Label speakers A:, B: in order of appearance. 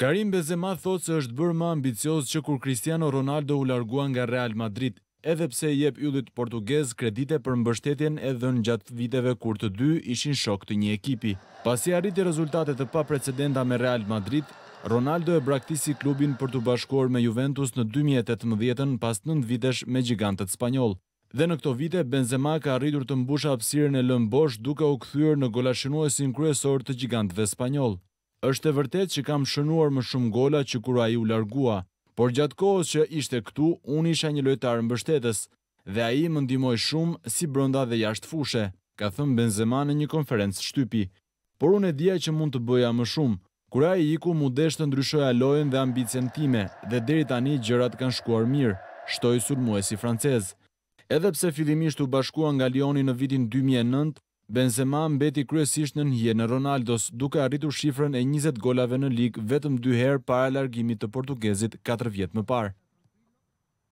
A: Karim Benzema thotë se është bërë më ambicios që kur Cristiano Ronaldo u largua nga Real Madrid, edhe pse i jep yllit portugez kredite për mbështetjen e dhënë gjatë viteve kur të dy ishin shok të një ekipi. Pas i arritë rezultate të pa precedenta me Real Madrid, Ronaldo e braktisi klubin për të bashkuar me Juventus në 2018-ën pas 9 vitesh me gjigantët spanjol. Dhe në këto vite, Benzema ka arritur të mbusha apsirën e lëmbosh duke u këthyrë në golashinuesin kryesor të gjigantëve spanjol është e vërtet që kam shënuar më shumë gola që kura i u largua, por gjatë kohës që ishte këtu, unë isha një lojtarë mbështetës, dhe a i më ndimoj shumë si bronda dhe jashtë fushe, ka thëmë Benzema në një konferencë shtypi. Por unë e dhja që mund të bëja më shumë, kura i i ku mu desh të ndryshoja lojën dhe ambicjen time, dhe deri tani gjërat kanë shkuar mirë, shtoj sulmu e si francezë. Edhepse fillimisht u bashkua nga Leoni në vitin Benzema mbeti kryesisht në një në Ronaldos, duke arritur shifrën e 20 golave në ligë vetëm dy herë para largimit të portugezit 4 vjetë më parë.